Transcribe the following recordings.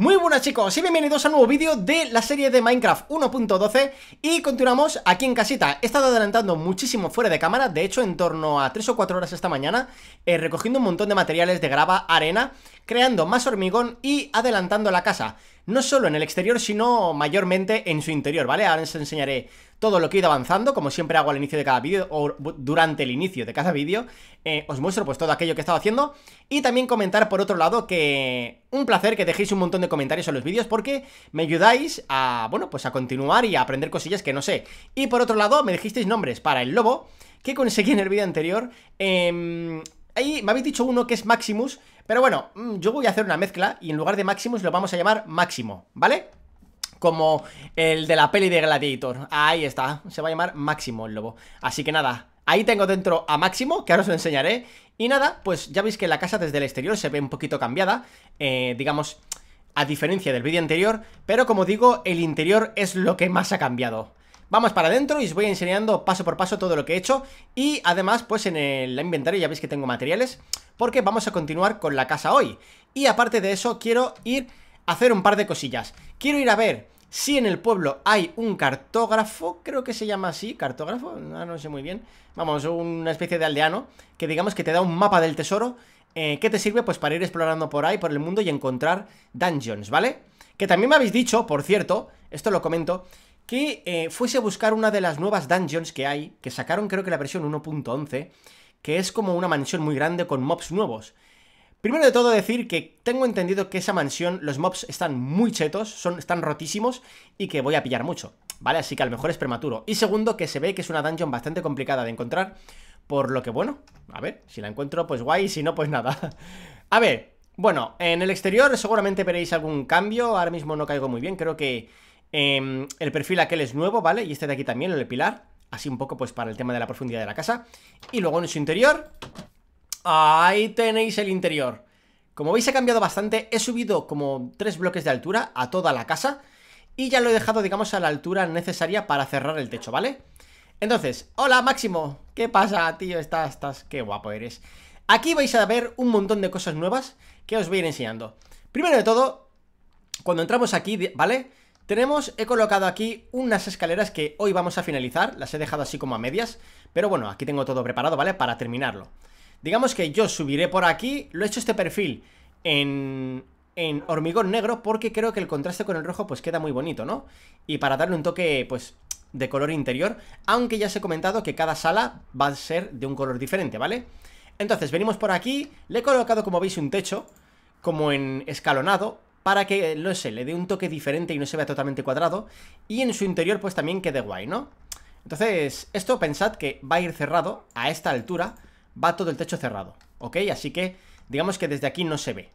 Muy buenas chicos y bienvenidos a un nuevo vídeo de la serie de Minecraft 1.12 y continuamos aquí en casita. He estado adelantando muchísimo fuera de cámara, de hecho en torno a 3 o 4 horas esta mañana, eh, recogiendo un montón de materiales de grava, arena, creando más hormigón y adelantando la casa no solo en el exterior, sino mayormente en su interior, ¿vale? Ahora os enseñaré todo lo que he ido avanzando, como siempre hago al inicio de cada vídeo o durante el inicio de cada vídeo, eh, os muestro pues todo aquello que he estado haciendo y también comentar por otro lado que un placer que dejéis un montón de comentarios en los vídeos porque me ayudáis a, bueno, pues a continuar y a aprender cosillas que no sé. Y por otro lado, me dijisteis nombres para el lobo que conseguí en el vídeo anterior. Em, ahí me habéis dicho uno que es Maximus, pero bueno, mm, yo voy a hacer una mezcla y en lugar de Maximus lo vamos a llamar Máximo, ¿vale? Como el de la peli de Gladiator. Ahí está, se va a llamar Máximo el lobo. Así que nada, Ahí tengo dentro a Máximo, que ahora os lo enseñaré. Y nada, pues ya veis que la casa desde el exterior se ve un poquito cambiada, eh, digamos, a diferencia del vídeo anterior, pero como digo, el interior es lo que más ha cambiado. Vamos para adentro y os voy enseñando paso por paso todo lo que he hecho y además pues en el inventario ya veis que tengo materiales porque vamos a continuar con la casa hoy. Y aparte de eso quiero ir a hacer un par de cosillas. Quiero ir a ver si en el pueblo hay un cartógrafo, creo que se llama así, cartógrafo, no, sé muy bien. Vamos, una especie de aldeano que digamos que te da un mapa del tesoro eh, que te sirve pues para ir explorando por ahí, por el mundo y encontrar dungeons, ¿vale? Que también me habéis dicho, por cierto, esto lo comento, que eh, fuese a buscar una de las nuevas dungeons que hay, que sacaron creo que la versión 1.11, que es como una mansión muy grande con mobs nuevos. Primero de todo decir que tengo entendido que esa mansión, los mobs están muy chetos, son, están rotísimos y que voy a pillar mucho, ¿vale? Así que a lo mejor es prematuro. Y segundo, que se ve que es una dungeon bastante complicada de encontrar, por lo que bueno, a ver, si la encuentro pues guay, si no pues nada. a ver, bueno, en el exterior seguramente veréis algún cambio, ahora mismo no caigo muy bien, creo que Em, el perfil aquel es nuevo, ¿vale? Y este de aquí también, el pilar. Así un poco, pues, para el tema de la profundidad de la casa. Y luego en su interior... Ahí tenéis el interior. Como veis, ha cambiado bastante. He subido como tres bloques de altura a toda la casa. Y ya lo he dejado, digamos, a la altura necesaria para cerrar el techo, ¿vale? Entonces, hola Máximo. ¿Qué pasa, tío? Estás, estás... Qué guapo eres. Aquí vais a ver un montón de cosas nuevas que os voy a ir enseñando. Primero de todo, cuando entramos aquí, ¿vale? Tenemos, he colocado aquí unas escaleras que hoy vamos a finalizar, las he dejado así como a medias, pero bueno, aquí tengo todo preparado, ¿vale? Para terminarlo. Digamos que yo subiré por aquí, lo he hecho este perfil en, en hormigón negro porque creo que el contraste con el rojo pues queda muy bonito, ¿no? Y para darle un toque, pues, de color interior, aunque ya os he comentado que cada sala va a ser de un color diferente, ¿vale? Entonces, venimos por aquí, le he colocado, como veis, un techo, como en escalonado, para que, eh, no sé, le dé un toque diferente y no se vea totalmente cuadrado. Y en su interior, pues también quede guay, ¿no? Entonces, esto pensad que va a ir cerrado, a esta altura, va todo el techo cerrado, ¿ok? Así que, digamos que desde aquí no se ve,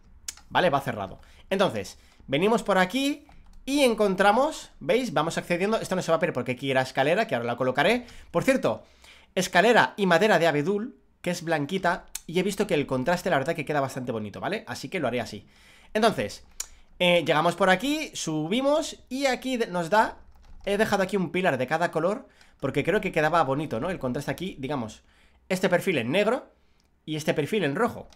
¿vale? Va cerrado. Entonces, venimos por aquí y encontramos, ¿veis? Vamos accediendo, esto no se va a ver porque aquí era escalera, que ahora la colocaré. Por cierto, escalera y madera de abedul, que es blanquita, y he visto que el contraste la verdad que queda bastante bonito, ¿vale? Así que lo haré así. Entonces, eh, llegamos por aquí, subimos Y aquí nos da He dejado aquí un pilar de cada color Porque creo que quedaba bonito, ¿no? El contraste aquí, digamos Este perfil en negro Y este perfil en rojo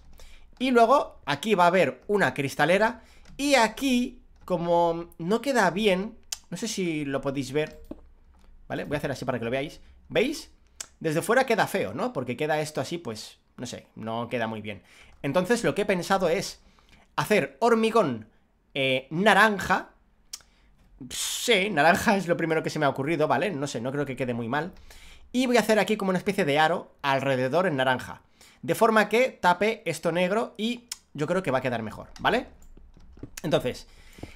Y luego aquí va a haber una cristalera Y aquí, como no queda bien No sé si lo podéis ver ¿Vale? Voy a hacer así para que lo veáis ¿Veis? Desde fuera queda feo, ¿no? Porque queda esto así, pues, no sé, no queda muy bien Entonces lo que he pensado es hacer hormigón eh, naranja. Sí, naranja es lo primero que se me ha ocurrido, ¿vale? No sé, no creo que quede muy mal. Y voy a hacer aquí como una especie de aro alrededor en naranja. De forma que tape esto negro y yo creo que va a quedar mejor, ¿vale? Entonces,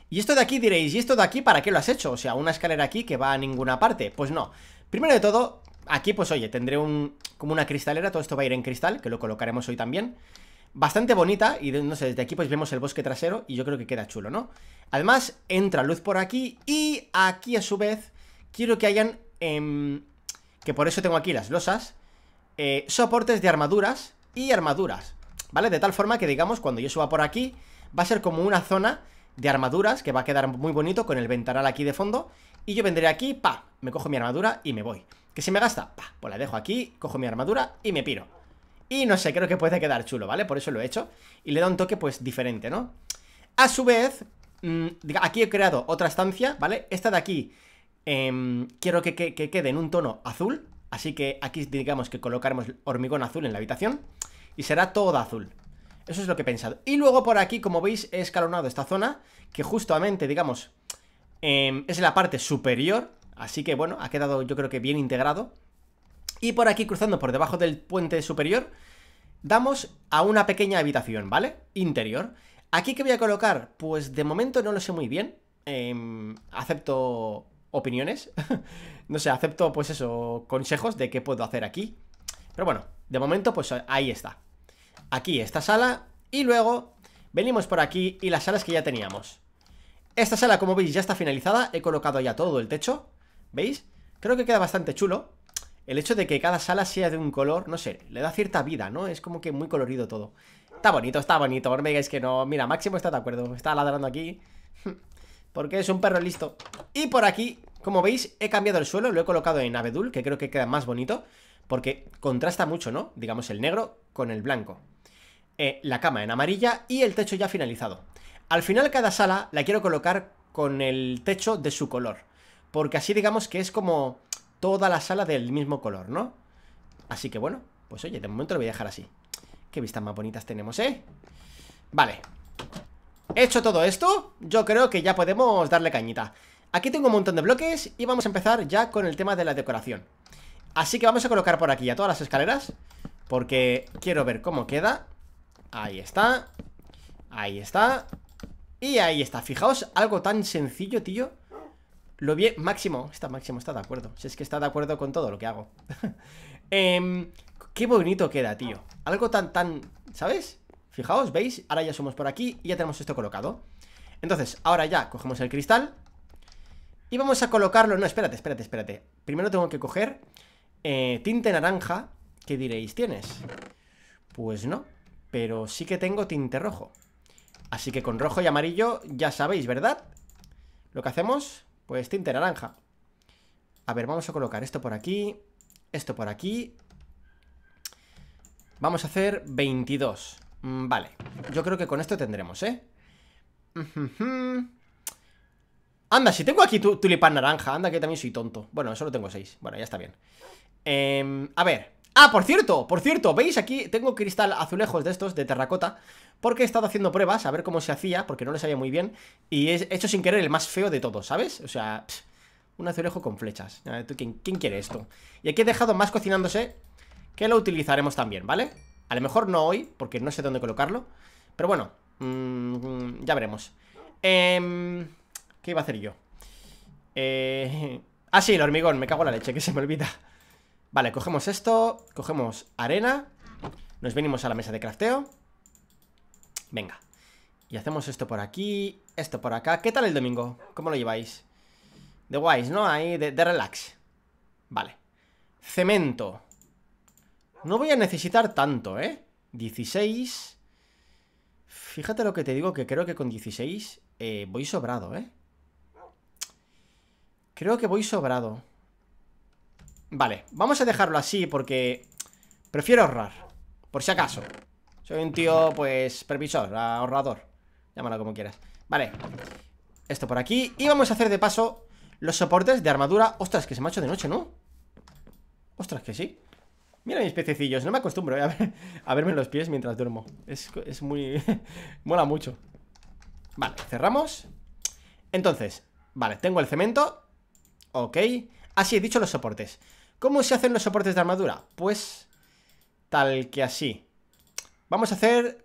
y esto de aquí diréis, ¿y esto de aquí para qué lo has hecho? O sea, una escalera aquí que va a ninguna parte. Pues no. Primero de todo, aquí pues oye, tendré un como una cristalera, todo esto va a ir en cristal, que lo colocaremos hoy también bastante bonita y no sé, desde aquí pues vemos el bosque trasero y yo creo que queda chulo, ¿no? Además, entra luz por aquí y aquí a su vez quiero que hayan, em, que por eso tengo aquí las losas, eh, soportes de armaduras y armaduras, ¿vale? De tal forma que digamos cuando yo suba por aquí va a ser como una zona de armaduras que va a quedar muy bonito con el ventanal aquí de fondo y yo vendré aquí, pa, me cojo mi armadura y me voy. ¿Qué se me gasta? Pa, pues la dejo aquí, cojo mi armadura y me piro. Y no sé, creo que puede quedar chulo, ¿vale? Por eso lo he hecho. Y le da un toque, pues, diferente, ¿no? A su vez, mm, aquí he creado otra estancia, ¿vale? Esta de aquí em, quiero que, quede en un tono azul, así que aquí digamos que colocaremos hormigón azul en la habitación y será todo azul. Eso es lo que he pensado. Y luego por aquí, como veis, he escalonado esta zona, que justamente, digamos, em, es la parte superior, así que bueno, ha quedado yo creo que bien integrado. Y por aquí, cruzando por debajo del puente superior, damos a una pequeña habitación, ¿vale? Interior. Aquí que voy a colocar, pues de momento no lo sé muy bien. Em, acepto opiniones. no sé, acepto pues eso, consejos de qué puedo hacer aquí. Pero bueno, de momento pues ahí está. Aquí esta sala y luego venimos por aquí y las salas que ya teníamos. Esta sala, como veis, ya está finalizada. He colocado ya todo el techo. ¿Veis? Creo que queda bastante chulo. El hecho de que cada sala sea de un color, no sé, le da cierta vida, ¿no? Es como que muy colorido todo. Está bonito, está bonito, no me digáis que no. Mira, Máximo está de acuerdo, está ladrando aquí. Porque es un perro listo. Y por aquí, como veis, he cambiado el suelo, lo he colocado en abedul, que creo que queda más bonito. Porque contrasta mucho, ¿no? Digamos el negro con el blanco. Eh, la cama en amarilla y el techo ya finalizado. Al final cada sala la quiero colocar con el techo de su color. Porque así digamos que es como toda la sala del mismo color, ¿no? Así que bueno, pues oye, de momento lo voy a dejar así Qué vistas más bonitas tenemos, ¿eh? Vale Hecho todo esto, yo creo que ya podemos darle cañita Aquí tengo un montón de bloques y vamos a empezar ya con el tema de la decoración Así que vamos a colocar por aquí ya todas las escaleras Porque quiero ver cómo queda Ahí está Ahí está Y ahí está, fijaos, algo tan sencillo, tío lo bien, Máximo, está Máximo, está de acuerdo. Si es que está de acuerdo con todo lo que hago. Em, qué bonito queda, tío. Algo tan, tan, ¿sabes? Fijaos, ¿veis? Ahora ya somos por aquí y ya tenemos esto colocado. Entonces, ahora ya cogemos el cristal y vamos a colocarlo... No, espérate, espérate, espérate. Primero tengo que coger eh, tinte naranja. ¿Qué diréis? ¿Tienes? Pues no, pero sí que tengo tinte rojo. Así que con rojo y amarillo ya sabéis, ¿verdad? Lo que hacemos pues tinte naranja. A ver, vamos a colocar esto por aquí, esto por aquí. Vamos a hacer 22. Mm, vale, yo creo que con esto tendremos, ¿eh? Anda, si tengo aquí tu tulipán naranja Anda, que también soy tonto Bueno, solo tengo 6 Bueno, ya está bien em, A ver Ah, por cierto, por cierto ¿Veis aquí? Tengo cristal azulejos de estos De terracota porque he estado haciendo pruebas a ver cómo se hacía, porque no lo sabía muy bien, y he hecho sin querer el más feo de todos, ¿sabes? O sea, un azulejo con flechas. quién, quiere esto? Y aquí he dejado más cocinándose, que lo utilizaremos también, ¿vale? A lo mejor no hoy, porque no sé dónde colocarlo, pero bueno, mm, ya veremos. Em, ¿Qué iba a hacer yo? Eh, ah, sí, el hormigón, me cago en la leche, que se me olvida Vale, cogemos esto Cogemos arena Nos venimos a la mesa de crafteo Venga. Y hacemos esto por aquí, esto por acá. ¿Qué tal el domingo? ¿Cómo lo lleváis? De guays, ¿no? Ahí, de, relax. Vale. Cemento. No voy a necesitar tanto, ¿eh? 16. Fíjate lo que te digo, que creo que con 16 eh, voy sobrado, ¿eh? Creo que voy sobrado. Vale, vamos a dejarlo así porque prefiero ahorrar, por si acaso. Soy un tío, pues, pervisor ahorrador Llámalo como quieras Vale, esto por aquí Y vamos a hacer de paso los soportes de armadura Ostras, que se me ha hecho de noche, ¿no? Ostras, que sí Mira mis pececillos, no me acostumbro eh, a, verme en verme los pies mientras duermo Es, muy... mola mucho Vale, cerramos Entonces, vale, tengo el cemento Ok Así he dicho los soportes ¿Cómo se hacen los soportes de armadura? Pues... Tal que así Vamos a hacer...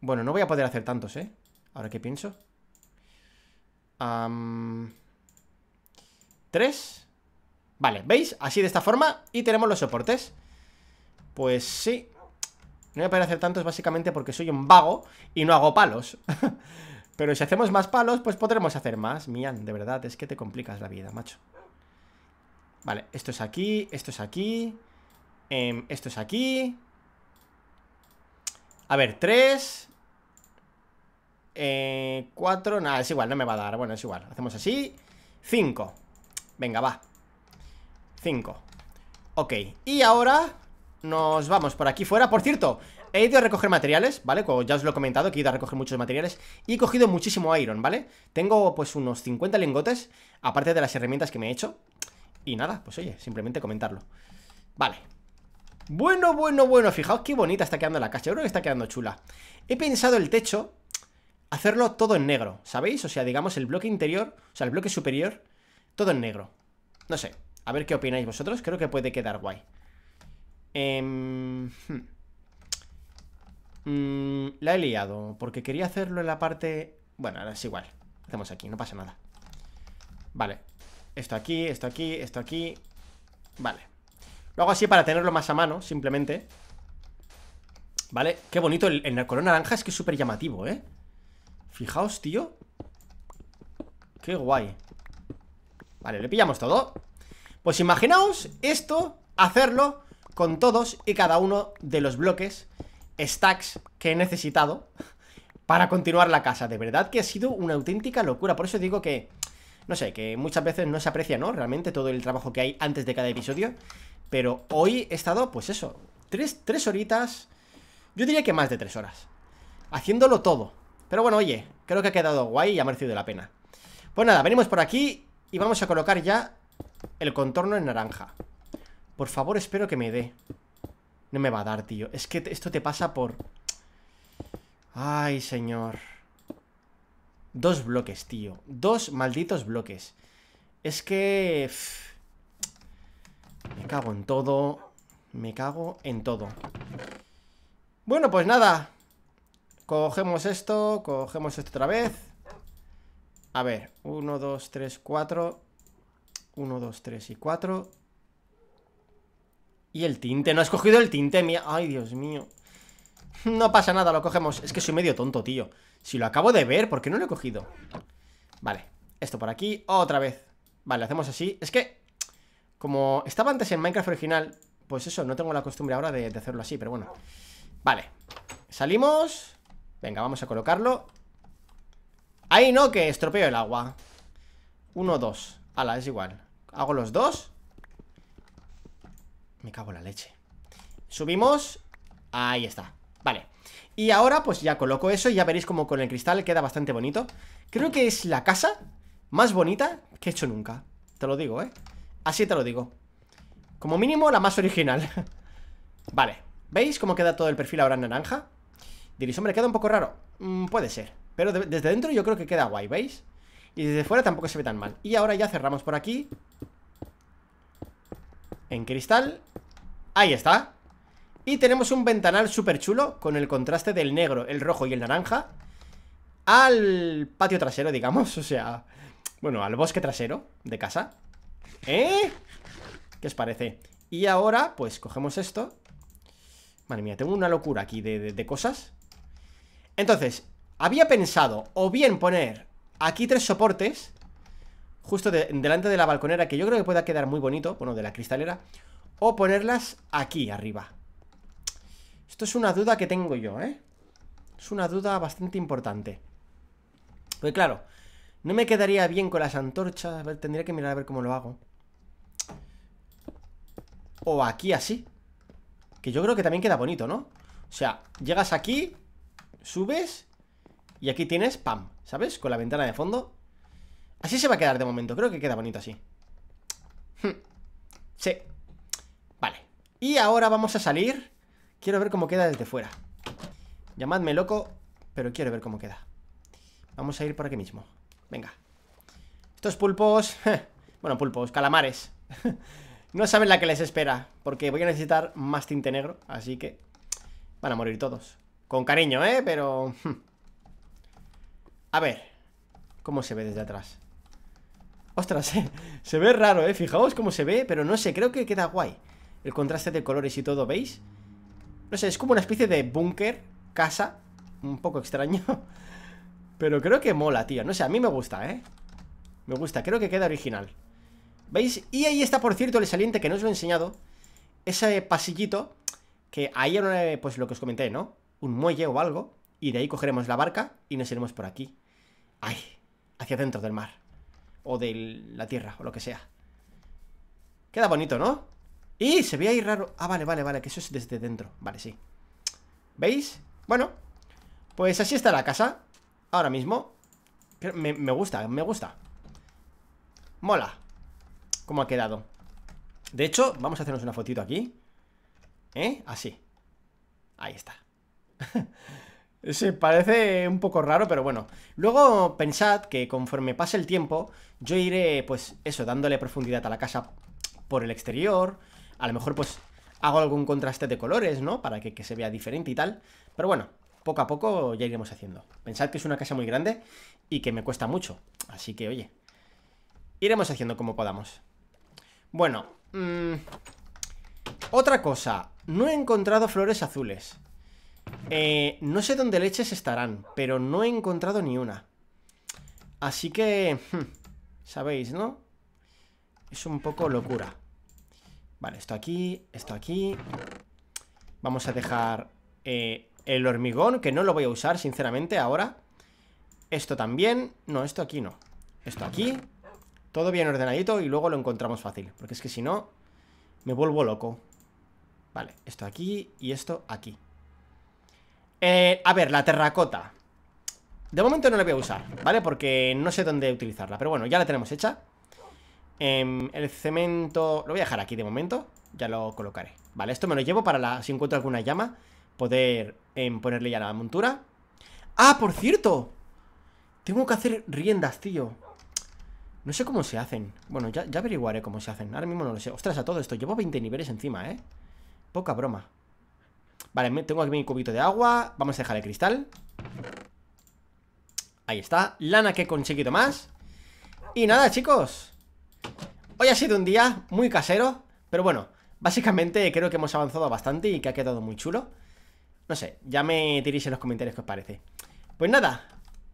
Bueno, no voy a poder hacer tantos, ¿eh? Ahora que pienso. Tres. Vale, ¿veis? Así de esta forma. Y tenemos los soportes. Pues sí. No voy a poder hacer tantos básicamente porque soy un vago y no hago palos. Pero si hacemos más palos, pues podremos hacer más. Mian, de verdad, es que te complicas la vida, macho. Vale, esto es aquí, esto es aquí. Em, esto es aquí. A ver, 3 eh, 4, nada, es igual, no me va a dar Bueno, es igual, hacemos así 5, venga, va 5 Ok, y ahora nos vamos por aquí fuera Por cierto, he ido a recoger materiales, ¿vale? Como ya os lo he comentado, que he ido a recoger muchos materiales Y he cogido muchísimo iron, ¿vale? Tengo pues unos 50 lingotes Aparte de las herramientas que me he hecho Y nada, pues oye, simplemente comentarlo Vale bueno, bueno, bueno, fijaos qué bonita está quedando la casa Yo creo que está quedando chula He pensado el techo Hacerlo todo en negro, ¿sabéis? O sea, digamos el bloque interior, o sea, el bloque superior Todo en negro No sé, a ver qué opináis vosotros Creo que puede quedar guay em, hmm. mm, La he liado Porque quería hacerlo en la parte... Bueno, ahora es igual Hacemos aquí, no pasa nada Vale Esto aquí, esto aquí, esto aquí Vale lo hago así para tenerlo más a mano, simplemente ¿Vale? Qué bonito, el, color naranja es que es súper llamativo, ¿eh? Fijaos, tío Qué guay Vale, le pillamos todo Pues imaginaos esto, hacerlo con todos y cada uno de los bloques Stacks que he necesitado Para continuar la casa De verdad que ha sido una auténtica locura Por eso digo que, no sé, que muchas veces no se aprecia, ¿no? Realmente todo el trabajo que hay antes de cada episodio pero hoy he estado, pues eso, tres, horitas, yo diría que más de tres horas, haciéndolo todo. Pero bueno, oye, creo que ha quedado guay y ha merecido la pena. Pues nada, venimos por aquí y vamos a colocar ya el contorno en naranja. Por favor, espero que me dé. No me va a dar, tío. Es que esto te pasa por... Ay, señor. Dos bloques, tío. Dos malditos bloques. Es que... Me cago en todo. Me cago en todo. Bueno, pues nada. Cogemos esto, cogemos esto otra vez. A ver, 1, 2, 3, 4. 1, 2, 3 y 4. Y el tinte, no has cogido el tinte, mía. Ay, Dios mío. No pasa nada, lo cogemos. Es que soy medio tonto, tío. Si lo acabo de ver, ¿por qué no lo he cogido? Vale, esto por aquí, otra vez Vale, hacemos así Es que como estaba antes en Minecraft original, pues eso, no tengo la costumbre ahora de, hacerlo así, pero bueno. Vale, salimos. Venga, vamos a colocarlo. Ahí no, que estropeo el agua. Uno, dos. Ala, es igual. Hago los dos. Me cago la leche. Subimos. Ahí está. Vale. Y ahora pues ya coloco eso y ya veréis como con el cristal queda bastante bonito. Creo que es la casa más bonita que he hecho nunca. Te lo digo, ¿eh? Así te lo digo Como mínimo la más original Vale, ¿veis cómo queda todo el perfil ahora en naranja? Diréis, hombre, queda un poco raro mm, Puede ser, pero desde dentro yo creo que queda guay, ¿veis? Y desde fuera tampoco se ve tan mal Y ahora ya cerramos por aquí En cristal Ahí está Y tenemos un ventanal súper chulo Con el contraste del negro, el rojo y el naranja Al patio trasero, digamos O sea, bueno, al bosque trasero de casa ¿Eh? ¿Qué os parece? Y ahora, pues cogemos esto Madre mía, tengo una locura aquí de, cosas Entonces, había pensado o bien poner aquí tres soportes Justo delante de la balconera, que yo creo que pueda quedar muy bonito Bueno, de la cristalera O ponerlas aquí arriba Esto es una duda que tengo yo, ¿eh? Es una duda bastante importante Porque claro, no me quedaría bien con las antorchas. tendría que mirar a ver cómo lo hago. O aquí así. Que yo creo que también queda bonito, ¿no? O sea, llegas aquí, subes y aquí tienes, pam, ¿sabes? Con la ventana de fondo. Así se va a quedar de momento. Creo que queda bonito así. Hmm. Sí. Vale. Y ahora vamos a salir. Quiero ver cómo queda desde fuera. Llamadme loco, pero quiero ver cómo queda. Vamos a ir por aquí mismo. Venga Estos pulpos Bueno, pulpos, calamares No saben la que les espera Porque voy a necesitar más tinte negro Así que van a morir todos Con cariño, ¿eh? Pero... A ver ¿Cómo se ve desde atrás? Ostras, eh. se ve raro, ¿eh? Fijaos cómo se ve, pero no sé, creo que queda guay El contraste de colores y todo, ¿veis? No sé, es como una especie de búnker Casa, un poco extraño pero creo que mola, tío, no sé, a mí me gusta, ¿eh? Me gusta, creo que queda original ¿Veis? Y ahí está, por cierto, el saliente que no os lo he enseñado Ese pasillito Que ahí era, pues lo que os comenté, ¿no? Un muelle o algo Y de ahí cogeremos la barca y nos iremos por aquí Ay, hacia dentro del mar O de la tierra, o lo que sea Queda bonito, ¿no? Y se ve ahí raro Ah, vale, vale, vale, que eso es desde dentro Vale, sí ¿Veis? Bueno, pues así está la casa Ahora mismo me, gusta, me gusta Mola Cómo ha quedado De hecho, vamos a hacernos una fotito aquí ¿Eh? Así Ahí está Se parece un poco raro, pero bueno Luego pensad que conforme pase el tiempo Yo iré, pues eso, dándole profundidad a la casa por el exterior A lo mejor pues hago algún contraste de colores, ¿no? Para que se vea diferente y tal Pero bueno, poco a poco ya iremos haciendo. Pensad que es una casa muy grande y que me cuesta mucho. Así que, oye, iremos haciendo como podamos. Bueno, mm, otra cosa. No he encontrado flores azules. Eh, no sé dónde leches estarán, pero no he encontrado ni una. Así que... Hmm, sabéis, ¿no? Es un poco locura. Vale, esto aquí, esto aquí. Vamos a dejar eh, el hormigón, que no lo voy a usar, sinceramente, ahora Esto también No, esto aquí no Esto aquí Todo bien ordenadito y luego lo encontramos fácil Porque es que si no, me vuelvo loco Vale, esto aquí y esto aquí eh, A ver, la terracota De momento no la voy a usar, ¿vale? Porque no sé dónde utilizarla Pero bueno, ya la tenemos hecha em, El cemento... Lo voy a dejar aquí de momento Ya lo colocaré Vale, esto me lo llevo para la... si encuentro alguna llama Poder en ponerle ya la montura. ¡Ah, por cierto! Tengo que hacer riendas, tío. No sé cómo se hacen. Bueno, ya, averiguaré cómo se hacen. Ahora mismo no lo sé. Ostras, a todo esto. Llevo 20 niveles encima, ¿eh? Poca broma. Vale, tengo aquí mi cubito de agua. Vamos a dejar el cristal. Ahí está. Lana que he conseguido más. Y nada, chicos. Hoy ha sido un día muy casero. Pero bueno, básicamente creo que hemos avanzado bastante y que ha quedado muy chulo. No sé, ya me diréis en los comentarios Que os parece Pues nada,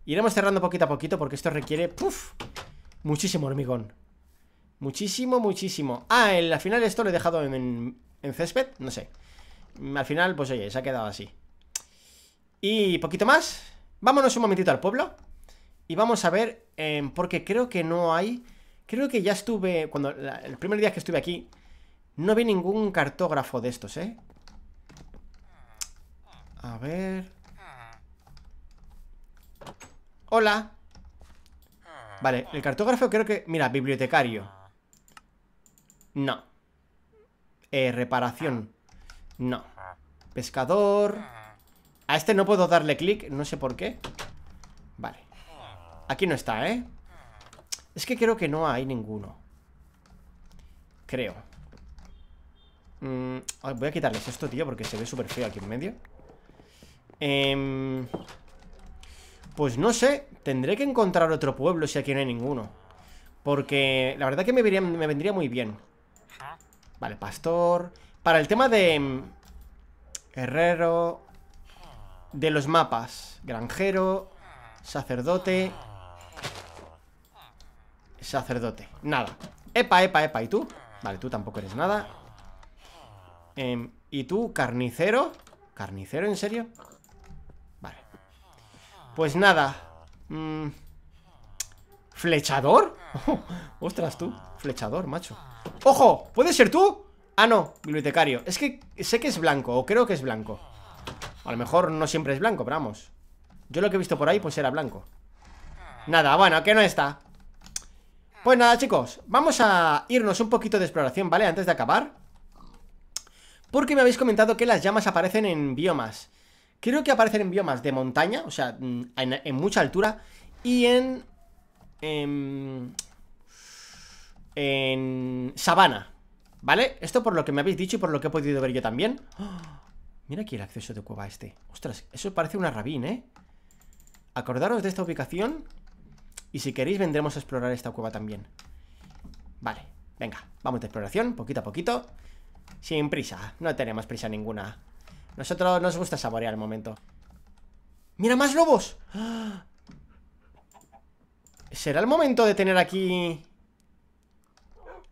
iremos cerrando poquito a poquito porque esto requiere, ¡Puf! muchísimo hormigón Muchísimo, muchísimo Ah, al final esto lo he dejado en, en, césped, no sé mm, Al final, pues oye, se ha quedado así Y poquito más Vámonos un momentito al pueblo Y vamos a ver, em, porque creo que no hay Creo que ya estuve, cuando el primer día que estuve aquí No vi ningún cartógrafo de estos, ¿eh? A ver... Hola. Vale, el cartógrafo creo que... Mira, bibliotecario. No. Eh, reparación. No. Pescador. A este no puedo darle clic, no sé por qué. Vale. Aquí no está, ¿eh? Es que creo que no hay ninguno. Creo. Mm, voy a quitarles esto, tío, porque se ve súper feo aquí en medio. Em, pues no sé, tendré que encontrar otro pueblo si aquí no hay ninguno. Porque la verdad que me, vendría muy bien. Vale, pastor. Para el tema de... Em, herrero... De los mapas. Granjero. Sacerdote. Sacerdote. Nada. Epa, epa, epa. ¿Y tú? Vale, tú tampoco eres nada. Em, ¿Y tú, carnicero? ¿Carnicero, en serio? Pues nada. Mm, ¿Flechador? ostras, tú. Flechador, macho. ¡Ojo! ¿Puede ser tú? Ah, no, bibliotecario. Es que sé que es blanco, o creo que es blanco. A lo mejor no siempre es blanco, pero vamos. Yo lo que he visto por ahí, pues era blanco. Nada, bueno, que no está. Pues nada, chicos, vamos a irnos un poquito de exploración, ¿vale? Antes de acabar. Porque me habéis comentado que las llamas aparecen en biomas. Creo que aparecen en biomas de montaña, o sea, mm, en, mucha altura. Y en, en... Em, en... Sabana. ¿Vale? Esto por lo que me habéis dicho y por lo que he podido ver yo también. Mira aquí el acceso de cueva este. Ostras, eso parece una rabín, ¿eh? Acordaros de esta ubicación. Y si queréis vendremos a explorar esta cueva también. Vale, venga. Vamos de exploración, poquito a poquito. Sin prisa, no tenemos prisa ninguna. Nosotros nos gusta saborear el momento ¡Mira, más lobos! ¿Será el momento de tener aquí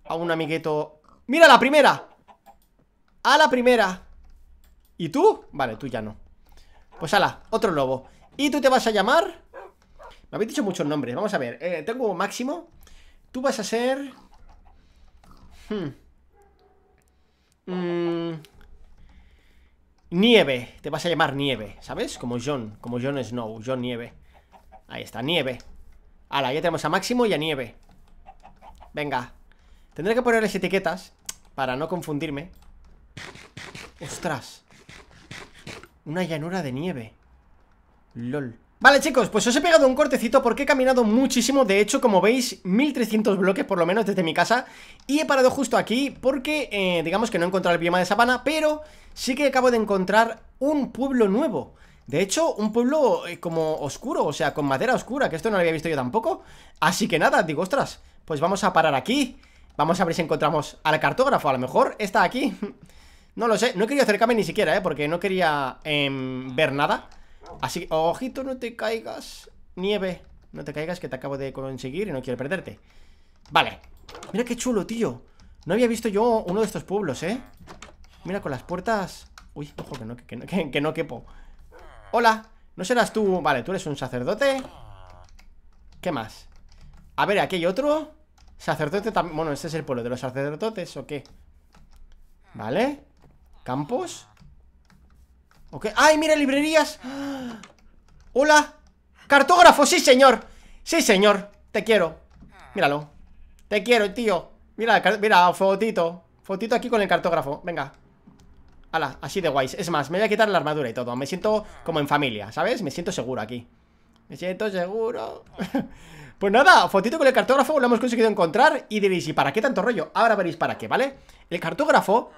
a un amigueto? ¡Mira la primera! ¡A la primera! ¿Y tú? Vale, tú ya no Pues ala, otro lobo ¿Y tú te vas a llamar? Me habéis dicho muchos nombres, vamos a ver eh, Tengo máximo Tú vas a ser... Hmm Nieve, te vas a llamar Nieve, ¿sabes? Como John, como John Snow, John Nieve Ahí está, Nieve Ahora, ya tenemos a Máximo y a Nieve Venga Tendré que ponerles etiquetas Para no confundirme Ostras Una llanura de nieve LOL Vale chicos, pues os he pegado un cortecito porque he caminado muchísimo, de hecho como veis 1300 bloques por lo menos desde mi casa y he parado justo aquí porque eh, digamos que no he encontrado el bioma de sabana pero sí que acabo de encontrar un pueblo nuevo de hecho, un pueblo eh, como oscuro, o sea, con madera oscura, que esto no lo había visto yo tampoco Así que nada, digo, ostras, pues vamos a parar aquí Vamos a ver si encontramos al cartógrafo, a lo mejor está aquí No lo sé, no he querido acercarme ni siquiera, eh, porque no quería em, ver nada Así ojito, no te caigas Nieve, no te caigas que te acabo de conseguir Y no quiero perderte Vale, mira qué chulo, tío No había visto yo uno de estos pueblos, eh Mira, con las puertas Uy, ojo, que no, que, quepo Hola, ¿no serás tú? Vale, tú eres un sacerdote ¿Qué más? A ver, aquí hay otro Sacerdote también, bueno, este es el pueblo de los sacerdotes ¿O qué? Vale Campos ¡ay, mira, librerías! ¡Hola! ¡Cartógrafo! ¡Sí, señor! ¡Sí, señor! Te quiero Míralo Te quiero, tío Mira, mira, fotito Fotito aquí con el cartógrafo Venga Hala, así de guays Es más, me voy a quitar la armadura y todo Me siento como en familia, ¿sabes? Me siento seguro aquí Me siento seguro Pues nada, fotito con el cartógrafo lo hemos conseguido encontrar Y diréis, ¿y para qué tanto rollo? Ahora veréis para qué, ¿vale? El cartógrafo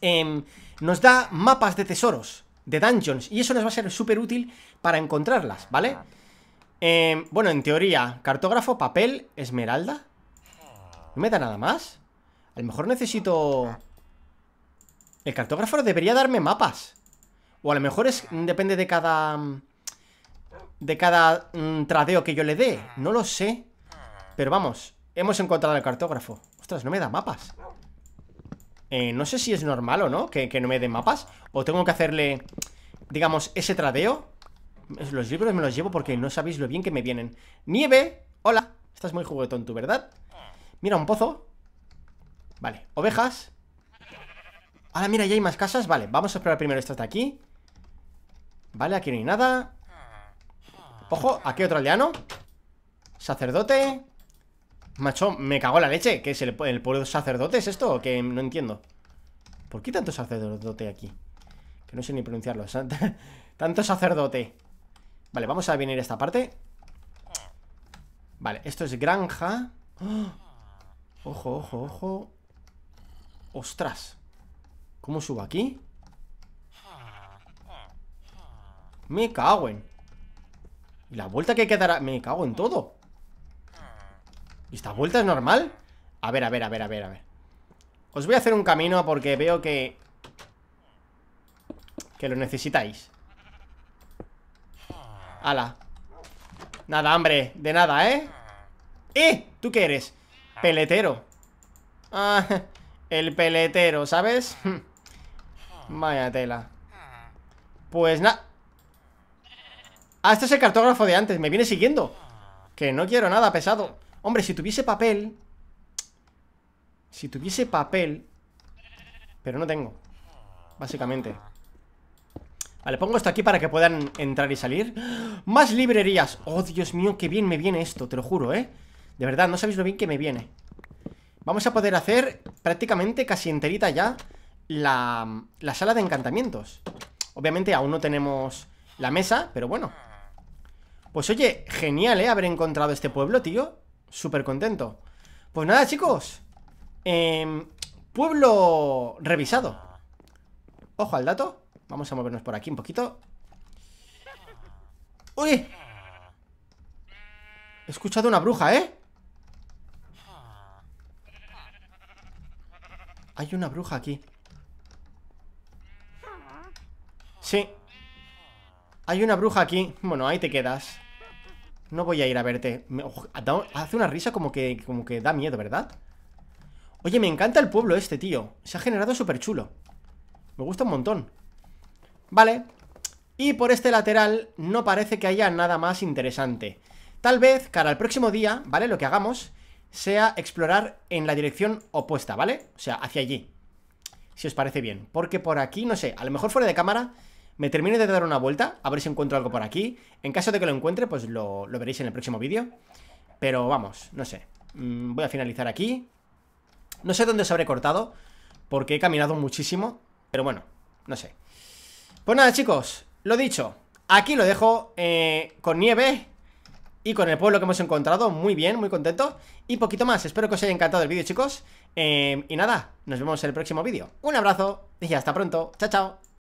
Em, nos da mapas de tesoros, de dungeons, y eso nos va a ser súper útil para encontrarlas, ¿vale? Em, bueno, en teoría, cartógrafo, papel, esmeralda. ¿No me da nada más? A lo mejor necesito... El cartógrafo debería darme mapas. O a lo mejor es mm, depende de cada... Mm, de cada mm, tradeo que yo le dé. No lo sé. Pero vamos, hemos encontrado al cartógrafo. Ostras, no me da mapas eh, no sé si es normal o no que, no me den mapas O tengo que hacerle, digamos, ese tradeo Los libros me los llevo porque no sabéis lo bien que me vienen ¡Nieve! ¡Hola! Estás muy juguetón tú, ¿verdad? Mira, un pozo Vale, ovejas Ahora mira, ya hay más casas Vale, vamos a esperar primero estas de aquí Vale, aquí no hay nada Ojo, aquí otro aldeano Sacerdote Macho, me cago en la leche ¿Qué es el, pueblo de sacerdotes esto? Que no entiendo ¿Por qué tanto sacerdote aquí? Que no sé ni pronunciarlo Tanto sacerdote Vale, vamos a venir a esta parte Vale, esto es granja Ojo, ojo, ojo Ostras ¿Cómo subo aquí? Me cago en Y la vuelta que quedará Me cago en todo ¿Y esta vuelta es normal? A ver, a ver, a ver, a ver, a ver Os voy a hacer un camino porque veo que Que lo necesitáis ¡Hala! Nada, hambre de nada, ¿eh? ¡Eh! ¿Tú qué eres? Peletero Ah, el peletero, ¿sabes? Vaya tela Pues nada Ah, este es el cartógrafo de antes Me viene siguiendo Que no quiero nada pesado Hombre, si tuviese papel... Si tuviese papel... Pero no tengo. Básicamente. Vale, pongo esto aquí para que puedan entrar y salir. ¡Más librerías! ¡Oh, Dios mío, qué bien me viene esto! Te lo juro, ¿eh? De verdad, no sabéis lo bien que me viene. Vamos a poder hacer prácticamente casi enterita ya la, la sala de encantamientos. Obviamente aún no tenemos la mesa, pero bueno. Pues oye, genial, ¿eh? Haber encontrado este pueblo, tío Súper contento Pues nada chicos em, Pueblo revisado Ojo al dato Vamos a movernos por aquí un poquito ¡Uy! He escuchado una bruja, ¿eh? Hay una bruja aquí Sí Hay una bruja aquí Bueno, ahí te quedas no voy a ir a verte. hace una risa como que, como que da miedo, ¿verdad? Oye, me encanta el pueblo este, tío. Se ha generado súper chulo. Me gusta un montón. Vale. Y por este lateral no parece que haya nada más interesante. Tal vez, cara al próximo día, ¿vale? Lo que hagamos sea explorar en la dirección opuesta, ¿vale? O sea, hacia allí. Si os parece bien. Porque por aquí, no sé, a lo mejor fuera de cámara me termino de dar una vuelta, a ver si encuentro algo por aquí. En caso de que lo encuentre, pues lo, veréis en el próximo vídeo. Pero vamos, no sé. Mm, voy a finalizar aquí. No sé dónde os habré cortado, porque he caminado muchísimo. Pero bueno, no sé. Pues nada, chicos, lo dicho. Aquí lo dejo eh, con nieve y con el pueblo que hemos encontrado. Muy bien, muy contento. Y poquito más. Espero que os haya encantado el vídeo, chicos. Eh, y nada, nos vemos en el próximo vídeo. Un abrazo y hasta pronto. Chao, chao.